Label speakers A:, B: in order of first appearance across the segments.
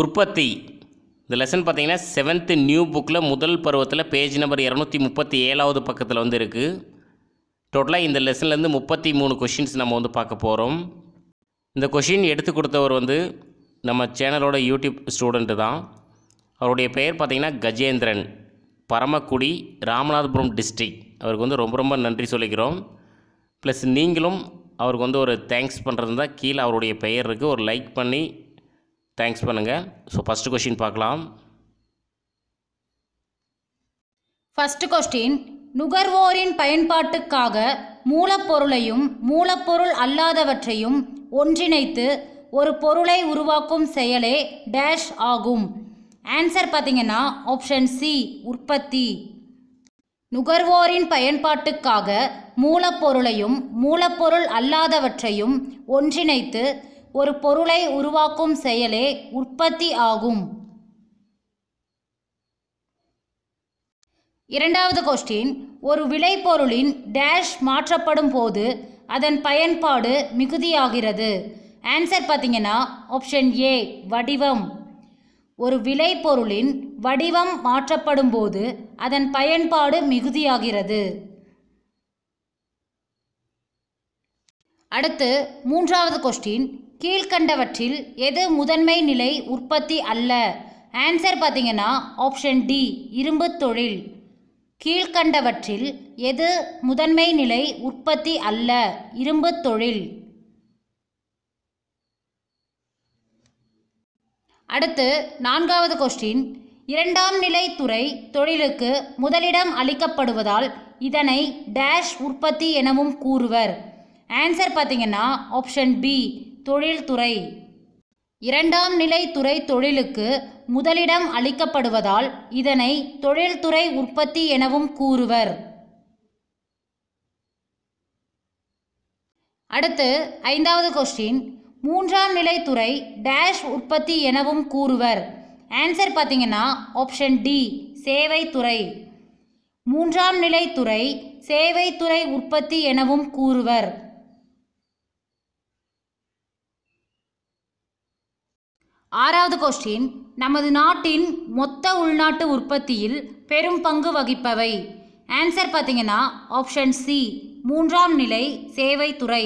A: உற்பத்தி இந்த லெசன் பார்த்தீங்கன்னா செவன்த்து நியூ புக்கில் முதல் பருவத்தில் பேஜ் நம்பர் இரநூத்தி முப்பத்தி ஏழாவது பக்கத்தில் வந்து இருக்குது டோட்டலாக இந்த லெசன்லேருந்து முப்பத்தி மூணு கொஷின்ஸ் நம்ம வந்து பார்க்க போகிறோம் இந்த கொஷின் எடுத்து கொடுத்தவர் வந்து நம்ம சேனலோட யூடியூப் ஸ்டூடெண்ட்டு தான் அவருடைய பெயர் பார்த்திங்கன்னா கஜேந்திரன் பரமக்குடி ராமநாதபுரம் டிஸ்ட்ரிக் அவருக்கு வந்து ரொம்ப ரொம்ப நன்றி சொல்லிக்கிறோம் ப்ளஸ் நீங்களும் அவருக்கு வந்து ஒரு தேங்க்ஸ் பண்ணுறது தான் கீழே அவருடைய பெயர் இருக்குது ஒரு லைக் பண்ணி தேங்க்ஸ் பண்ணுங்கள் ஸோ ஃபஸ்ட்டு கொஷின் பார்க்கலாம் ஃபஸ்ட்டு கொஸ்டின் நுகர்வோரின் பயன்பாட்டுக்காக மூலப்பொருளையும் மூலப்பொருள் அல்லாதவற்றையும் ஒன்றிணைத்து ஒரு பொருளை உருவாக்கும் செயலே டேஷ் ஆகும் ஆன்சர் பார்த்தீங்கன்னா ஆப்ஷன் சி உற்பத்தி நுகர்வோரின் பயன்பாட்டுக்காக மூலப்பொருளையும் மூலப்பொருள் அல்லாதவற்றையும் ஒன்றிணைத்து ஒரு பொருளை உருவாக்கும் செயலே உற்பத்தி ஆகும் இரண்டாவது கொஸ்டின் ஒரு விளைபொருளின் டேஷ் மாற்றப்படும் போது அதன் பயன்பாடு மிகுதியாகிறது ஆன்சர் பார்த்தீங்கன்னா ஆப்ஷன் ஏ வடிவம் ஒரு விளைபொருளின் வடிவம் மாற்றப்படும் போது அதன் பயன்பாடு மிகுதியாகிறது அடுத்து மூன்றாவது கொஸ்டின் கீழ்கண்டவற்றில் எது முதன்மை நிலை உற்பத்தி அல்ல ஆன்சர் பார்த்தீங்கன்னா ஆப்ஷன் டி இரும்பு தொழில் கீழ்கண்டவற்றில் எது முதன்மை நிலை உற்பத்தி அல்ல இரும்பு தொழில் அடுத்து நான்காவது கொஸ்டின் இரண்டாம் நிலை துறை தொழிலுக்கு முதலிடம் அளிக்கப்படுவதால் இதனை டேஷ் உற்பத்தி எனவும் கூறுவர் ஆன்சர் பார்த்தீங்கன்னா ஆப்ஷன் பி தொழில்துறை இரண்டாம் நிலை துறை தொழிலுக்கு முதலிடம் அளிக்கப்படுவதால் இதனை தொழில்துறை உற்பத்தி எனவும் கூறுவர் அடுத்து ஐந்தாவது கொஸ்டின் மூன்றாம் நிலை துறை டேஷ் உற்பத்தி எனவும் கூறுவர் ஆன்சர் பார்த்தீங்கன்னா ஆப்ஷன் டி சேவை துறை மூன்றாம் நிலை துறை சேவை துறை உற்பத்தி எனவும் கூறுவர் ஆறாவது கொஸ்டின் நமது நாட்டின் மொத்த உள்நாட்டு உற்பத்தியில் பெரும் பங்கு வகிப்பவை ஆன்சர் பார்த்தீங்கன்னா ஆப்ஷன் சி மூன்றாம் நிலை சேவை துறை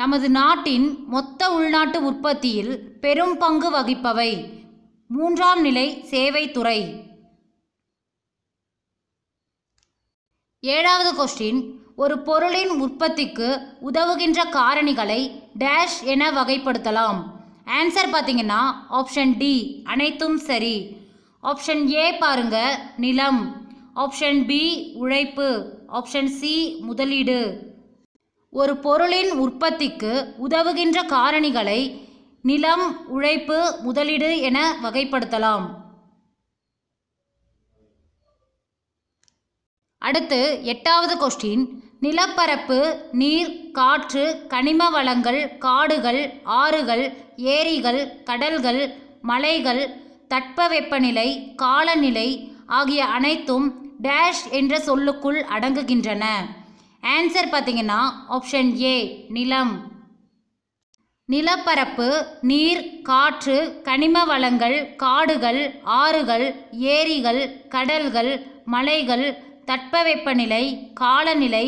A: நமது நாட்டின் மொத்த உள்நாட்டு உற்பத்தியில் பெரும் பங்கு வகிப்பவை மூன்றாம் நிலை சேவை துறை ஏழாவது கொஸ்டின் ஒரு பொருளின் உற்பத்திக்கு உதவுகின்ற காரணிகளை டேஷ் என வகைப்படுத்தலாம் ஆன்சர் பார்த்தீங்கன்னா ஆப்ஷன் டி அனைத்தும் சரி ஆப்ஷன் ஏ பாருங்க நிலம் ஆப்ஷன் பி உழைப்பு ஆப்ஷன் சி முதலீடு ஒரு பொருளின் உற்பத்திக்கு உதவுகின்ற காரணிகளை நிலம் உழைப்பு முதலீடு என வகைப்படுத்தலாம் அடுத்து எட்டாவது கொஸ்டின் நிலப்பரப்பு நீர் காற்று கனிம வளங்கள் காடுகள் ஆறுகள் ஏரிகள் கடல்கள் மலைகள் தட்பவெப்பநிலை காலநிலை ஆகிய அனைத்தும் டேஷ் என்ற சொல்லுக்குள் அடங்குகின்றன ஆன்சர் பார்த்தீங்கன்னா ஆப்ஷன் ஏ நிலம் நிலப்பரப்பு நீர் காற்று கனிம வளங்கள் காடுகள் ஆறுகள் ஏரிகள் கடல்கள் மலைகள் தட்பவெப்பநிலை காலநிலை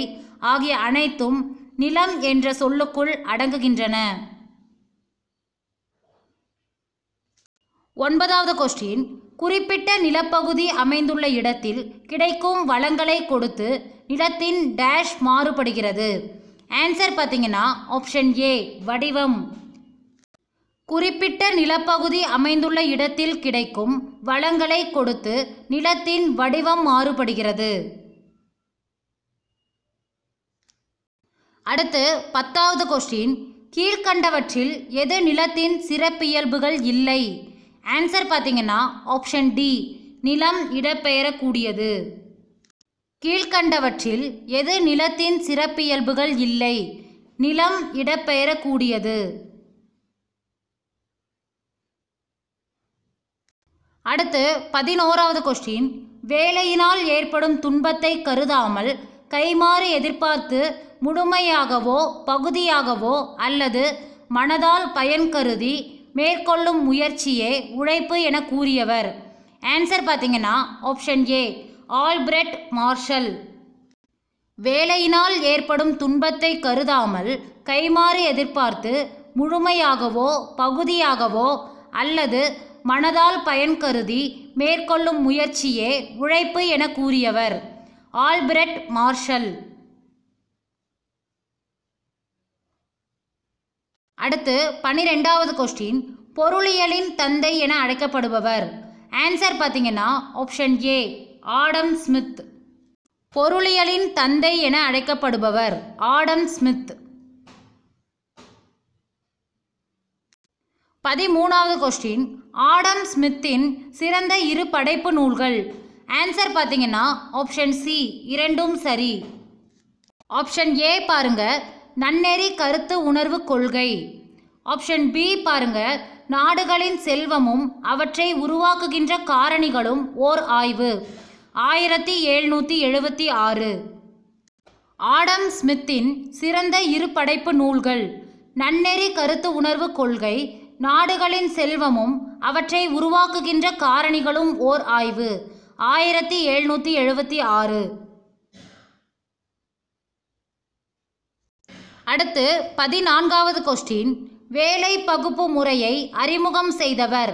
A: ஆகிய அனைத்தும் நிலம் என்ற சொல்லுக்குள் அடங்குகின்றன ஒன்பதாவது கொஸ்டின் குறிப்பிட்ட நிலப்பகுதி அமைந்துள்ள இடத்தில் கிடைக்கும் வளங்களை கொடுத்து நிலத்தின் டேஷ் மாறுபடுகிறது ஆன்சர் பார்த்தீங்கன்னா ஆப்ஷன் ஏ வடிவம் குறிப்பிட்ட நிலப்பகுதி அமைந்துள்ள இடத்தில் கிடைக்கும் வளங்களை கொடுத்து நிலத்தின் வடிவம் மாறுபடுகிறது அடுத்து பத்தாவது கொஸ்டின் கீழ்கண்டவற்றில் எது நிலத்தின் சிறப்பியல்புகள் இல்லை ஆன்சர் பார்த்தீங்கன்னா ஆப்ஷன் டி நிலம் இடப்பெயரக்கூடியது கீழ்கண்டவற்றில் எது நிலத்தின் சிறப்பியல்புகள் இல்லை நிலம் இடப்பெயரக்கூடியது அடுத்து பதினோராவது கொஸ்டின் வேலையினால் ஏற்படும் துன்பத்தை கருதாமல் கைமாறு எதிர்பார்த்து முழுமையாகவோ பகுதியாகவோ அல்லது மனதால் பயன் கருதி மேற்கொள்ளும் முயற்சியே உழைப்பு என கூறியவர் ஆன்சர் பார்த்தீங்கன்னா ஆப்ஷன் ஏ ஆல்பிரட் மார்ஷல் வேலையினால் ஏற்படும் துன்பத்தை கருதாமல் கைமாறு எதிர்பார்த்து முழுமையாகவோ பகுதியாகவோ அல்லது மனதால் பயன் கருதி மேற்கொள்ளும் முயற்சியே உழைப்பு என கூறியவர் ஆல்பிரட் மார்ஷல் அடுத்து பனிரெண்டாவது கொஸ்டின் பொருளியலின் தந்தை என அழைக்கப்படுபவர் ஆன்சர் பார்த்தீங்கன்னா ஆப்ஷன் ஏ ஆடம் ஸ்மித் பொருளியலின் தந்தை என அழைக்கப்படுபவர் ஆடம் ஸ்மித் பதிமூணாவது கொஸ்டின் ஆடம் ஸ்மித்தின் சிறந்த இரு படைப்பு நூல்கள் ஆன்சர் பார்த்தீங்கன்னா ஆப்ஷன் சி இரண்டும் சரி ஆப்ஷன் ஏ பாருங்கள் நன்னெறி கருத்து உணர்வு கொள்கை ஆப்ஷன் பி பாருங்க நாடுகளின் செல்வமும் அவற்றை உருவாக்குகின்ற காரணிகளும் ஓர் ஆய்வு ஆயிரத்தி எழுநூற்றி எழுபத்தி ஆறு ஆடம் ஸ்மித்தின் சிறந்த இரு படைப்பு நூல்கள் நன்னெறி கருத்து உணர்வு கொள்கை நாடுகளின் செல்வமும் அவற்றை உருவாக்குகின்ற காரணிகளும் ஓர் ஆய்வு ஆயிரத்தி எழுநூற்றி எழுபத்தி ஆறு அடுத்து பதினான்காவது கொஸ்டின் வேலை பகுப்பு முறையை அறிமுகம் செய்தவர்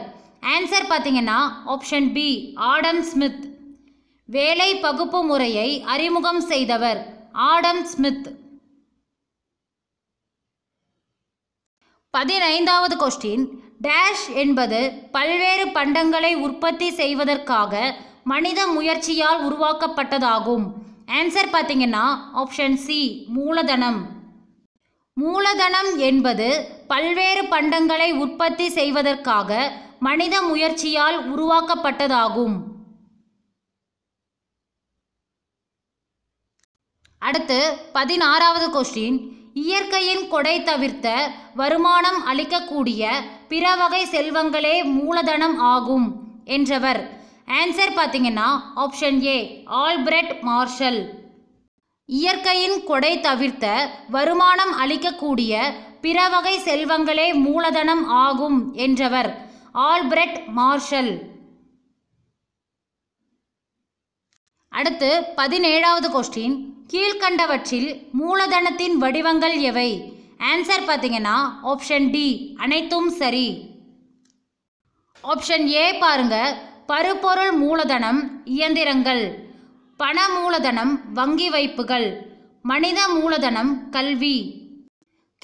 A: ஆன்சர் பார்த்தீங்கன்னா ஆப்ஷன் பி ஆடம் ஸ்மித் வேலை பகுப்பு முறையை அறிமுகம் செய்தவர் ஆடம் ஸ்மித் பதினைந்தாவது கொஸ்டின் டேஷ் என்பது பல்வேறு பண்டங்களை உற்பத்தி செய்வதற்காக மனித முயற்சியால் உருவாக்கப்பட்டதாகும் ஆன்சர் பார்த்தீங்கன்னா ஆப்ஷன் சி மூலதனம் மூலதனம் என்பது பல்வேறு பண்டங்களை உற்பத்தி செய்வதற்காக மனித முயற்சியால் உருவாக்கப்பட்டதாகும் அடுத்து பதினாறாவது கொஸ்டின் இயற்கையின் கொடை தவிர்த்த வருமானம் அளிக்கக்கூடிய பிற வகை செல்வங்களே மூலதனம் ஆகும் என்றவர் ஆன்சர் பார்த்தீங்கன்னா ஆப்ஷன் ஏ ஆல்பிரட் மார்ஷல் இயற்கையின் கொடை தவிர்த்த வருமானம் அளிக்கக்கூடிய பிற வகை செல்வங்களே மூலதனம் ஆகும் என்றவர் ஆல்பிரட் மார்ஷல் அடுத்து பதினேழாவது கொஸ்டின் கீழ்கண்டவற்றில் மூலதனத்தின் வடிவங்கள் எவை ஆன்சர் பார்த்தீங்கன்னா ஆப்ஷன் டி அனைத்தும் சரி ஆப்ஷன் ஏ பாருங்க பருப்பொருள் மூலதனம் இயந்திரங்கள் பண மூலதனம் வங்கி வைப்புகள் மனித மூலதனம் கல்வி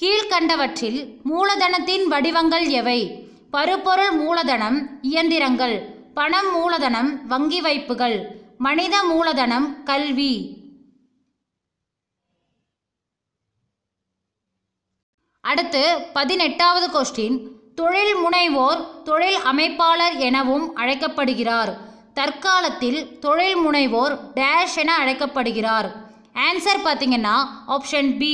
A: கீழ்கண்டவற்றில் மூலதனத்தின் வடிவங்கள் எவை பருப்பொருள் மூலதனம் இயந்திரங்கள் பணம் மூலதனம் வங்கி வைப்புகள் மனித மூலதனம் கல்வி அடுத்து பதினெட்டாவது கொஸ்டின் தொழில் முனைவோர் தொழில் அமைப்பாளர் எனவும் அழைக்கப்படுகிறார் தற்காலத்தில் தொழில் முனைவோர் டேஷ் என அழைக்கப்படுகிறார் ஆன்சர் பார்த்தீங்கன்னா ஆப்ஷன் பி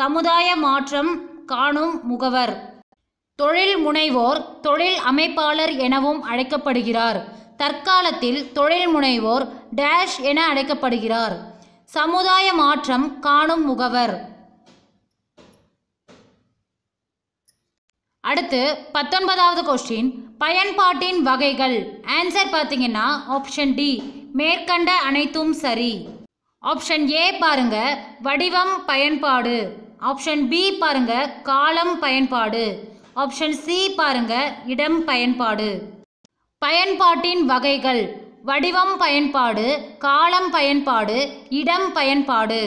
A: சமுதாய மாற்றம் காணும் முகவர் தொழில் முனைவோர் தொழில் அமைப்பாளர் எனவும் அழைக்கப்படுகிறார் தற்காலத்தில் தொழில் முனைவோர் டேஷ் என அழைக்கப்படுகிறார் சமுதாய மாற்றம் காணும் முகவர் அடுத்து பத்தொன்பதாவது கொஸ்டின் பயன்பாட்டின் வகைகள் ஆன்சர் பார்த்தீங்கன்னா ஆப்ஷன் டி மேற்கண்ட அனைத்தும் சரி ஆப்ஷன் ஏ பாருங்க வடிவம் பயன்பாடு ஆப்ஷன் பி பாருங்க காலம் பயன்பாடு ஆப்ஷன் சி பாருங்க இடம் பயன்பாடு பயன்பாட்டின் வகைகள் வடிவம் பயன்பாடு காலம் பயன்பாடு இடம் பயன்பாடு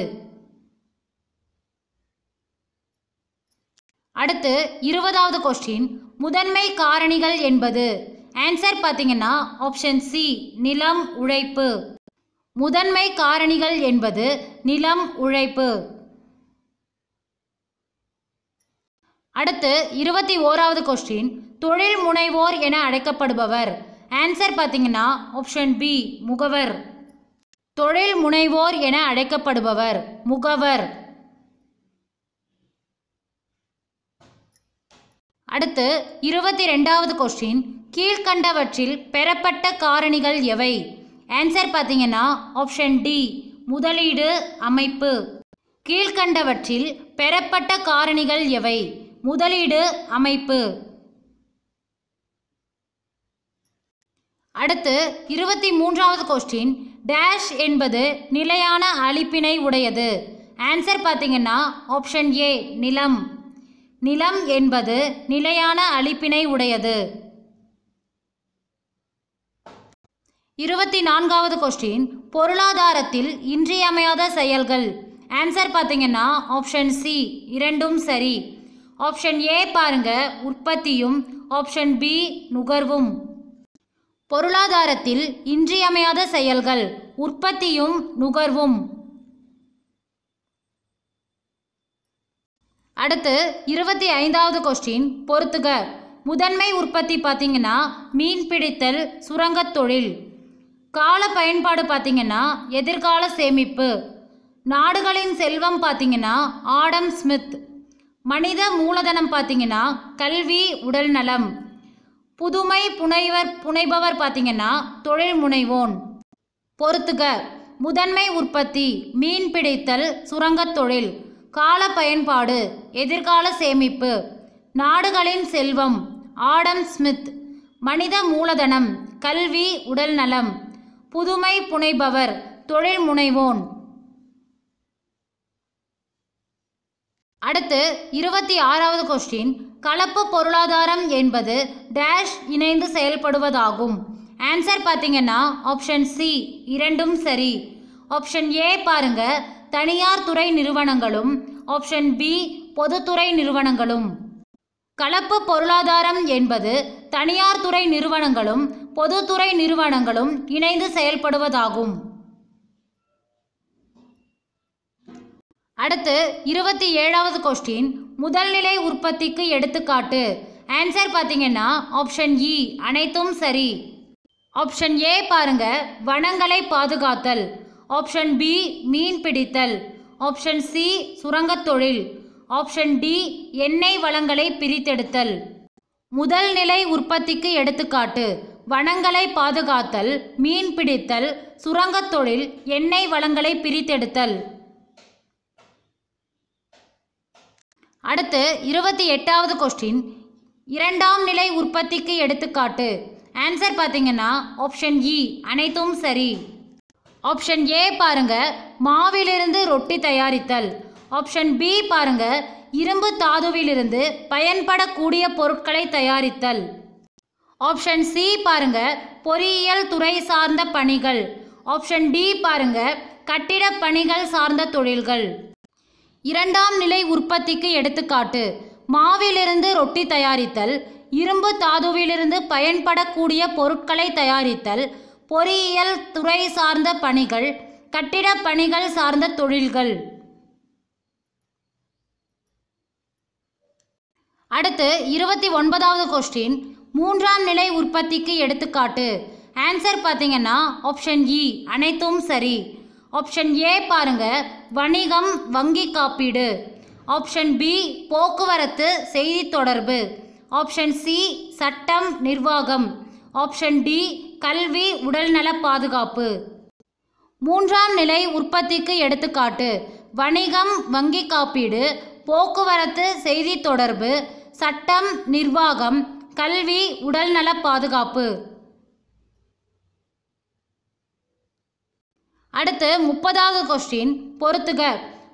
A: அடுத்து இருபதாவது கொஸ்டின் முதன்மை காரணிகள் என்பது ஆன்சர் பார்த்தீங்கன்னா ஆப்ஷன் சி நிலம் உழைப்பு முதன்மை காரணிகள் என்பது நிலம் உழைப்பு அடுத்து இருபத்தி ஓராவது கொஸ்டின் தொழில் முனைவோர் என அழைக்கப்படுபவர் ஆன்சர் பார்த்தீங்கன்னா ஆப்ஷன் பி முகவர் தொழில் முனைவோர் என அழைக்கப்படுபவர் முகவர் அடுத்து இருபத்தி ரெண்டாவது கொஸ்டின் கீழ்கண்டவற்றில் பெறப்பட்ட காரணிகள் எவை ஆன்சர் பார்த்தீங்கன்னா ஆப்ஷன் டி முதலீடு அமைப்பு கீழ்கண்டவற்றில் பெறப்பட்ட காரணிகள் எவை முதலீடு அமைப்பு அடுத்து இருபத்தி மூன்றாவது கொஸ்டின் டேஷ் என்பது நிலையான அழிப்பினை உடையது ஆன்சர் பார்த்தீங்கன்னா ஆப்ஷன் ஏ நிலம் நிலம் என்பது நிலையான அளிப்பினை உடையது இருபத்தி நான்காவது கொஸ்டின் பொருளாதாரத்தில் இன்றியமையாத செயல்கள் ஆன்சர் பார்த்தீங்கன்னா ஆப்ஷன் சி இரண்டும் சரி ஆப்ஷன் ஏ பாருங்க உற்பத்தியும் ஆப்ஷன் பி நுகர்வும் பொருளாதாரத்தில் இன்றியமையாத செயல்கள் உற்பத்தியும் நுகர்வும் அடுத்து இருபத்தி ஐந்தாவது கொஸ்டின் பொறுத்துக முதன்மை உற்பத்தி பார்த்தீங்கன்னா மீன் பிடித்தல் சுரங்கத் தொழில் கால பயன்பாடு பார்த்தீங்கன்னா எதிர்கால சேமிப்பு நாடுகளின் செல்வம் பார்த்தீங்கன்னா ஆடம் ஸ்மித் மனித மூலதனம் பார்த்தீங்கன்னா கல்வி உடல் நலம் புதுமை புனைவர் புனைபவர் பார்த்தீங்கன்னா தொழில் முனைவோன் பொறுத்துக முதன்மை உற்பத்தி மீன் பிடித்தல் சுரங்கத் தொழில் கால பயன்பாடு எதிர்கால சேமிப்பு நாடுகளின் செல்வம் ஆடம் ஸ்மித் மனித மூலதனம் கல்வி உடல் நலம் புதுமை புனைபவர் தொழில் முனைவோன் அடுத்து இருபத்தி ஆறாவது கொஸ்டின் கலப்பு பொருளாதாரம் என்பது டேஷ் இணைந்து செயல்படுவதாகும் ஆன்சர் பார்த்தீங்கன்னா ஆப்ஷன் சி இரண்டும் சரி ஆப்ஷன் ஏ பாருங்கள் தனியார் துறை நிறுவனங்களும் ஆப்ஷன் பி பொதுத்துறை நிறுவனங்களும் கலப்பு பொருளாதாரம் என்பது தனியார் துறை நிறுவனங்களும் பொதுத்துறை நிறுவனங்களும் இணைந்து செயல்படுவதாகும் அடுத்து இருபத்தி ஏழாவது கொஸ்டின் முதல்நிலை உற்பத்திக்கு எடுத்துக்காட்டு ஆன்சர் பார்த்தீங்கன்னா ஆப்ஷன் இ e, அனைத்தும் சரி ஆப்ஷன் ஏ பாருங்க வனங்களை பாதுகாத்தல் ஆப்ஷன் பி மீன் பிடித்தல் ஆப்ஷன் சி சுரங்கத் தொழில் ஆப்ஷன் டி எண்ணெய் வளங்களை பிரித்தெடுத்தல் முதல் நிலை உற்பத்திக்கு எடுத்துக்காட்டு வனங்களை பாதுகாத்தல் மீன் பிடித்தல் சுரங்கத் தொழில் எண்ணெய் வளங்களை பிரித்தெடுத்தல் அடுத்து இருபத்தி எட்டாவது கொஸ்டின் இரண்டாம் நிலை உற்பத்திக்கு எடுத்துக்காட்டு ஆன்சர் பார்த்தீங்கன்னா ஆப்ஷன் இ e, அனைத்தும் சரி ஆப்ஷன் ஏ பாருங்க மாவிலிருந்து ரொட்டி தயாரித்தல் ஆப்ஷன் பி பாருங்க இரும்பு தாதுவிலிருந்து பயன்படக்கூடிய பொருட்களை தயாரித்தல் ஆப்ஷன் சி பாருங்க பொறியியல் துறை சார்ந்த பணிகள் ஆப்ஷன் டி பாருங்க கட்டிட பணிகள் சார்ந்த தொழில்கள் இரண்டாம் நிலை உற்பத்திக்கு எடுத்துக்காட்டு மாவிலிருந்து ரொட்டி தயாரித்தல் இரும்பு தாதுவிலிருந்து பயன்படக்கூடிய பொருட்களை தயாரித்தல் பொறியியல் துறை சார்ந்த பணிகள் கட்டிடப் பணிகள் சார்ந்த தொழில்கள் அடுத்து இருபத்தி ஒன்பதாவது கொஸ்டின் மூன்றாம் நிலை உற்பத்திக்கு எடுத்துக்காட்டு ஆன்சர் பார்த்தீங்கன்னா ஆப்ஷன் இ e, அனைத்தும் சரி ஆப்ஷன் ஏ பாருங்க வணிகம் வங்கி காப்பீடு ஆப்ஷன் பி போக்குவரத்து செய்தி தொடர்பு ஆப்ஷன் சி சட்டம் நிர்வாகம் ஆப்ஷன் டி கல்வி உடல்நல பாதுகாப்பு மூன்றாம் நிலை உற்பத்திக்கு எடுத்துக்காட்டு வணிகம் வங்கி காப்பீடு போக்குவரத்து செய்தி தொடர்பு சட்டம் நிர்வாகம் கல்வி உடல்நல பாதுகாப்பு அடுத்து முப்பதாவது கொஸ்டின் பொறுத்துக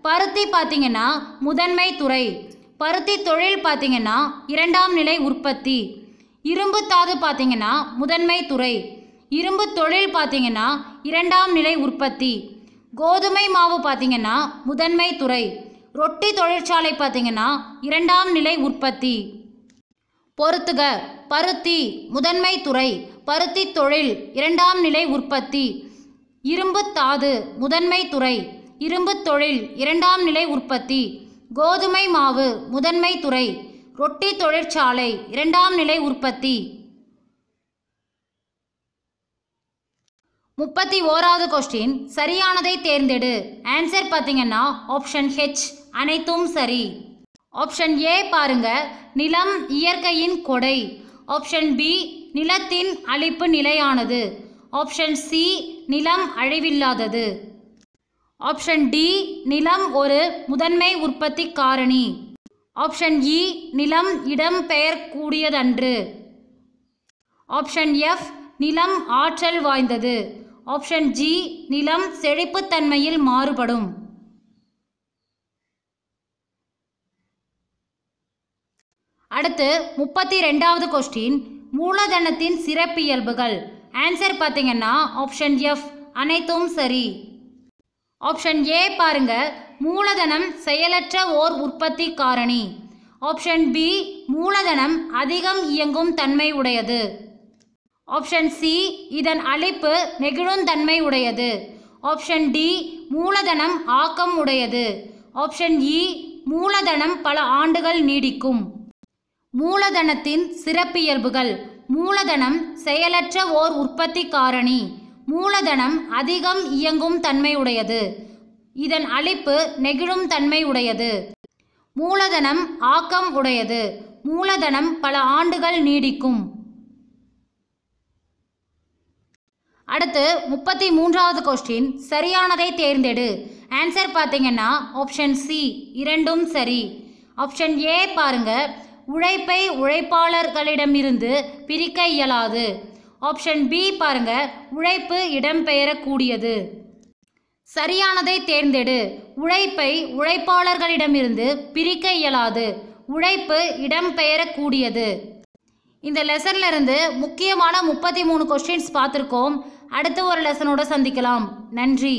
A: பருத்தி பார்த்தீங்கன்னா முதன்மை துறை பருத்தி தொழில் பார்த்தீங்கன்னா இரண்டாம் நிலை உற்பத்தி இரும்பு தாது பார்த்தீங்கன்னா முதன்மை துறை இரும்பு தொழில் பார்த்தீங்கன்னா இரண்டாம் நிலை உற்பத்தி கோதுமை மாவு பார்த்தீங்கன்னா முதன்மை துறை ரொட்டி தொழிற்சாலை பார்த்தீங்கன்னா இரண்டாம் நிலை உற்பத்தி பொறுத்துக பருத்தி முதன்மை துறை பருத்தி தொழில் இரண்டாம் நிலை உற்பத்தி இரும்பு தாது முதன்மை துறை இரும்பு தொழில் இரண்டாம் நிலை உற்பத்தி கோதுமை மாவு முதன்மை துறை ரொட்டி தொழிற்சாலை இரண்டாம் நிலை உற்பத்தி முப்பத்தி ஓராவது கொஸ்டின் சரியானதை தேர்ந்தெடு ஆன்சர் பார்த்தீங்கன்னா ஆப்ஷன் ஹெச் அனைத்தும் சரி ஆப்ஷன் ஏ பாருங்க நிலம் இயற்கையின் கொடை ஆப்ஷன் பி நிலத்தின் அழிப்பு நிலையானது ஆப்ஷன் சி நிலம் அழிவில்லாதது ஆப்ஷன் டி நிலம் ஒரு முதன்மை உற்பத்தி காரணி ஆப்ஷன் இ e, நிலம் இடம் பெயர் கூடியதன்று ஆப்ஷன் எஃப் நிலம் ஆற்றல் வாய்ந்தது ஆப்ஷன் ஜி நிலம் செழிப்புத்தன்மையில் மாறுபடும் அடுத்து முப்பத்தி ரெண்டாவது கொஸ்டின் மூலதனத்தின் சிறப்பியல்புகள் ஆன்சர் பார்த்தீங்கன்னா ஆப்ஷன் எஃப் அனைத்தும் சரி ஆப்ஷன் ஏ பாருங்கள் மூலதனம் செயலற்ற ஓர் உற்பத்தி காரணி ஆப்ஷன் பி மூலதனம் அதிகம் இயங்கும் தன்மை உடையது ஆப்ஷன் சி இதன் அழைப்பு நெகிழுந்தன்மை உடையது ஆப்ஷன் டி மூலதனம் ஆக்கம் உடையது ஆப்ஷன் இ e, மூலதனம் பல ஆண்டுகள் நீடிக்கும் மூலதனத்தின் சிறப்பியல்புகள் மூலதனம் செயலற்ற ஓர் உற்பத்தி காரணி மூலதனம் அதிகம் இயங்கும் தன்மையுடையது இதன் அழிப்பு நெகிழும் தன்மை உடையது மூலதனம் ஆக்கம் உடையது மூலதனம் பல ஆண்டுகள் நீடிக்கும் அடுத்து முப்பத்தி மூன்றாவது கொஸ்டின் சரியானதை தேர்ந்தெடு ஆன்சர் பார்த்தீங்கன்னா ஆப்ஷன் சி இரண்டும் சரி ஆப்ஷன் ஏ பாருங்க உழைப்பை உழைப்பாளர்களிடமிருந்து பிரிக்க இயலாது ஆப்ஷன் பி பாருங்க உழைப்பு இடம்பெயரக்கூடியது சரியானதை தேர்ந்தெடு உழைப்பை உழைப்பாளர்களிடமிருந்து பிரிக்க இயலாது உழைப்பு இடம்பெயரக்கூடியது இந்த லெசன்ல இருந்து முக்கியமான முப்பத்தி மூணு கொஸ்டின்ஸ் பார்த்துருக்கோம் அடுத்த ஒரு லெசனோட சந்திக்கலாம் நன்றி